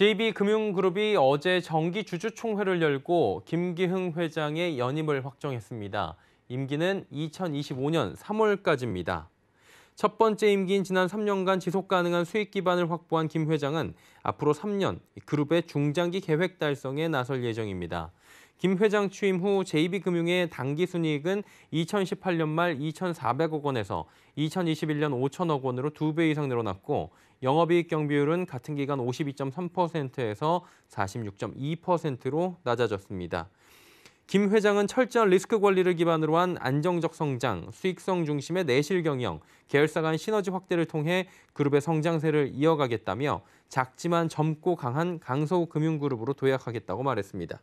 JB금융그룹이 어제 정기 주주총회를 열고 김기흥 회장의 연임을 확정했습니다. 임기는 2025년 3월까지입니다. 첫 번째 임기인 지난 3년간 지속 가능한 수익 기반을 확보한 김 회장은 앞으로 3년 그룹의 중장기 계획 달성에 나설 예정입니다. 김 회장 취임 후 JB금융의 단기 순이익은 2018년 말 2,400억 원에서 2021년 5천억 원으로 2배 이상 늘어났고 영업이익 경비율은 같은 기간 52.3%에서 46.2%로 낮아졌습니다. 김 회장은 철저한 리스크 관리를 기반으로 한 안정적 성장, 수익성 중심의 내실 경영, 계열사 간 시너지 확대를 통해 그룹의 성장세를 이어가겠다며 작지만 젊고 강한 강서구 금융그룹으로 도약하겠다고 말했습니다.